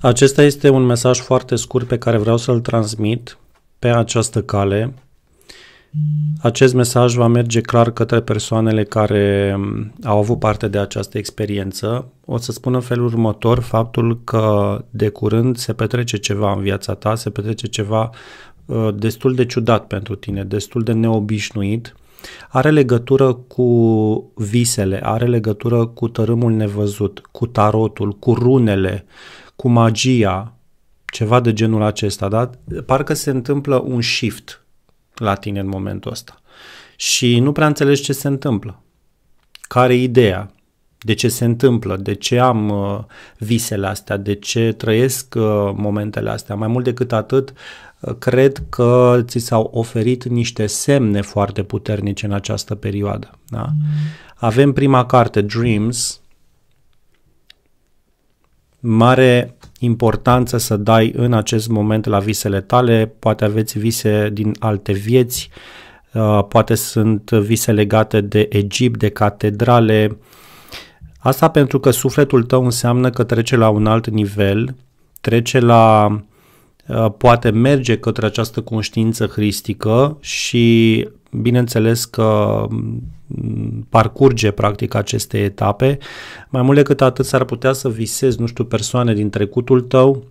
Acesta este un mesaj foarte scurt pe care vreau să-l transmit pe această cale. Acest mesaj va merge clar către persoanele care au avut parte de această experiență. O să spun în felul următor faptul că de curând se petrece ceva în viața ta, se petrece ceva uh, destul de ciudat pentru tine, destul de neobișnuit. Are legătură cu visele, are legătură cu tărâmul nevăzut, cu tarotul, cu runele, cu magia, ceva de genul acesta, da? parcă se întâmplă un shift la tine în momentul ăsta și nu prea înțelegi ce se întâmplă, care e ideea, de ce se întâmplă, de ce am uh, visele astea, de ce trăiesc uh, momentele astea. Mai mult decât atât, uh, cred că ți s-au oferit niște semne foarte puternice în această perioadă. Da? Mm. Avem prima carte, Dreams, mare importanță să dai în acest moment la visele tale, poate aveți vise din alte vieți, uh, poate sunt vise legate de Egipt, de catedrale. Asta pentru că sufletul tău înseamnă că trece la un alt nivel, trece la uh, poate merge către această conștiință hristică și bineînțeles că mm, parcurge practic aceste etape. Mai mult decât atât s-ar putea să visezi, nu știu, persoane din trecutul tău,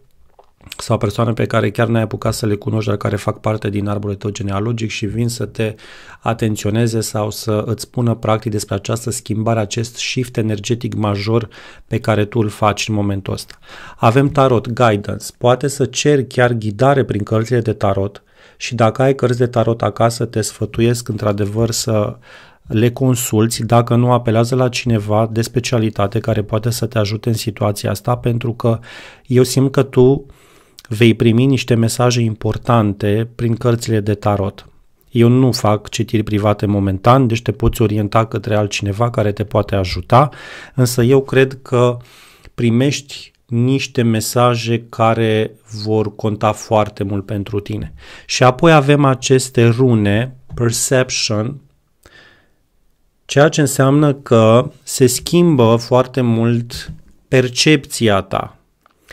sau persoane pe care chiar n-ai apucat să le cunoști, dar care fac parte din arborul tău genealogic și vin să te atenționeze sau să îți spună practic despre această schimbare, acest shift energetic major pe care tu îl faci în momentul ăsta. Avem tarot, guidance, poate să ceri chiar ghidare prin cărțile de tarot, și dacă ai cărți de tarot acasă, te sfătuiesc într-adevăr să le consulți dacă nu apelează la cineva de specialitate care poate să te ajute în situația asta, pentru că eu simt că tu vei primi niște mesaje importante prin cărțile de tarot. Eu nu fac citiri private momentan, deci te poți orienta către altcineva care te poate ajuta, însă eu cred că primești niște mesaje care vor conta foarte mult pentru tine. Și apoi avem aceste rune, perception, ceea ce înseamnă că se schimbă foarte mult percepția ta.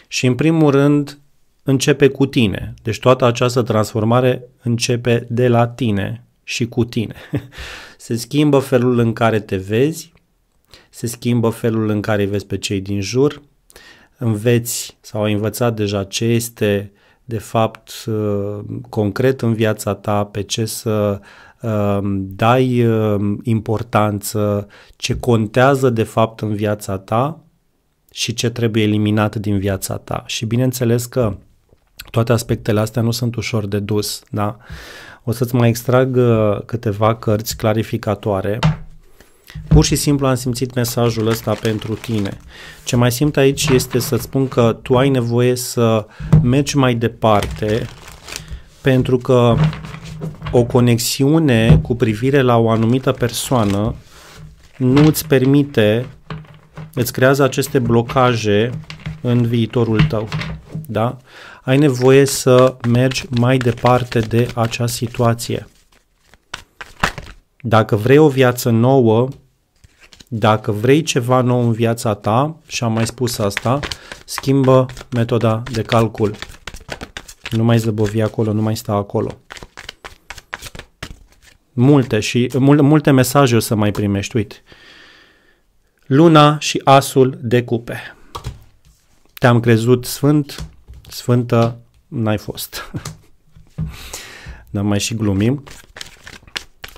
Și în primul rând începe cu tine. Deci toată această transformare începe de la tine și cu tine. Se schimbă felul în care te vezi, se schimbă felul în care vezi pe cei din jur, înveți sau ai învățat deja ce este de fapt uh, concret în viața ta, pe ce să um, dai um, importanță, ce contează de fapt în viața ta și ce trebuie eliminat din viața ta. Și bineînțeles că toate aspectele astea nu sunt ușor de dus, da? O să-ți mai extrag uh, câteva cărți clarificatoare Pur și simplu am simțit mesajul ăsta pentru tine. Ce mai simt aici este să spun că tu ai nevoie să mergi mai departe pentru că o conexiune cu privire la o anumită persoană nu îți permite, îți creează aceste blocaje în viitorul tău. Da? Ai nevoie să mergi mai departe de acea situație. Dacă vrei o viață nouă, dacă vrei ceva nou în viața ta, și am mai spus asta, schimbă metoda de calcul. Nu mai zăbovi acolo, nu mai sta acolo. Multe și mul, multe mesaje o să mai primești, uite. Luna și asul de cupe. Te-am crezut sfânt, sfântă n-ai fost. Dar mai și glumim.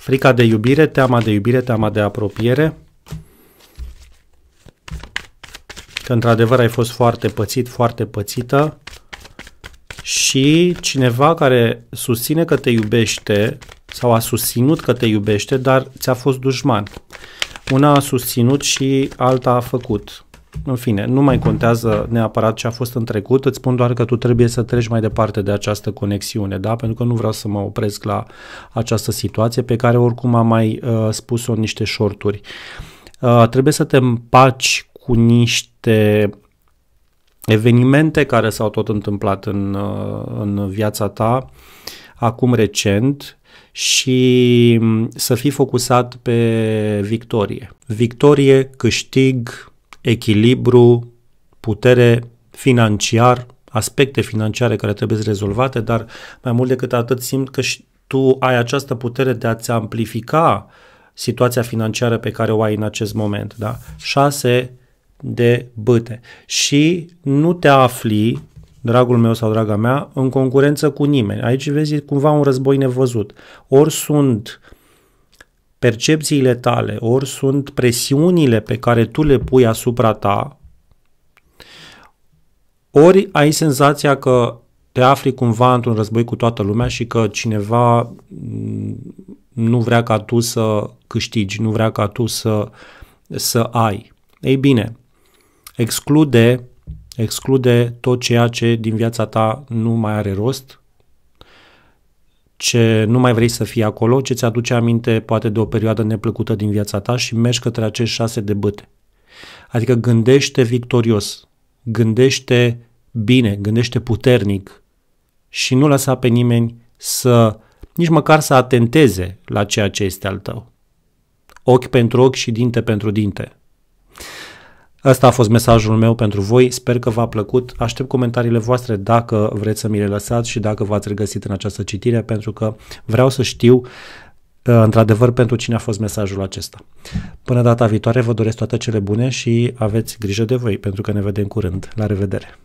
Frica de iubire, teama de iubire, teama de apropiere. Că într-adevăr ai fost foarte pățit, foarte pățită. Și cineva care susține că te iubește sau a susținut că te iubește, dar ți-a fost dușman. Una a susținut și alta a făcut. În fine, nu mai contează neapărat ce a fost în trecut, îți spun doar că tu trebuie să treci mai departe de această conexiune, da? pentru că nu vreau să mă opresc la această situație pe care oricum am mai uh, spus-o în niște șorturi. Uh, trebuie să te împaci cu niște evenimente care s-au tot întâmplat în, uh, în viața ta acum recent și mm, să fii focusat pe victorie. Victorie, câștig, echilibru, putere financiar, aspecte financiare care trebuie rezolvate, dar mai mult decât atât simt că și tu ai această putere de a-ți amplifica situația financiară pe care o ai în acest moment. Da? șase de băte. Și nu te afli, dragul meu sau draga mea, în concurență cu nimeni. Aici vezi cumva un război nevăzut. Ori sunt uh, percepțiile tale, ori sunt presiunile pe care tu le pui asupra ta, ori ai senzația că te afli cumva într-un război cu toată lumea și că cineva mm, nu vrea ca tu să câștigi, nu vrea ca tu să, să ai. Ei bine, exclude, exclude tot ceea ce din viața ta nu mai are rost, ce nu mai vrei să fii acolo, ce ți-aduce aminte poate de o perioadă neplăcută din viața ta și mergi către acești șase de băte. Adică gândește victorios, gândește bine, gândește puternic și nu lăsa pe nimeni să nici măcar să atenteze la ceea ce este al tău. Ochi pentru ochi și dinte pentru dinte. Ăsta a fost mesajul meu pentru voi, sper că v-a plăcut, aștept comentariile voastre dacă vreți să mi le lăsați și dacă v-ați regăsit în această citire, pentru că vreau să știu uh, într-adevăr pentru cine a fost mesajul acesta. Până data viitoare vă doresc toate cele bune și aveți grijă de voi, pentru că ne vedem curând. La revedere!